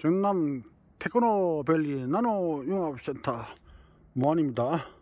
경남 테크노밸리 나노융합센터 무한입니다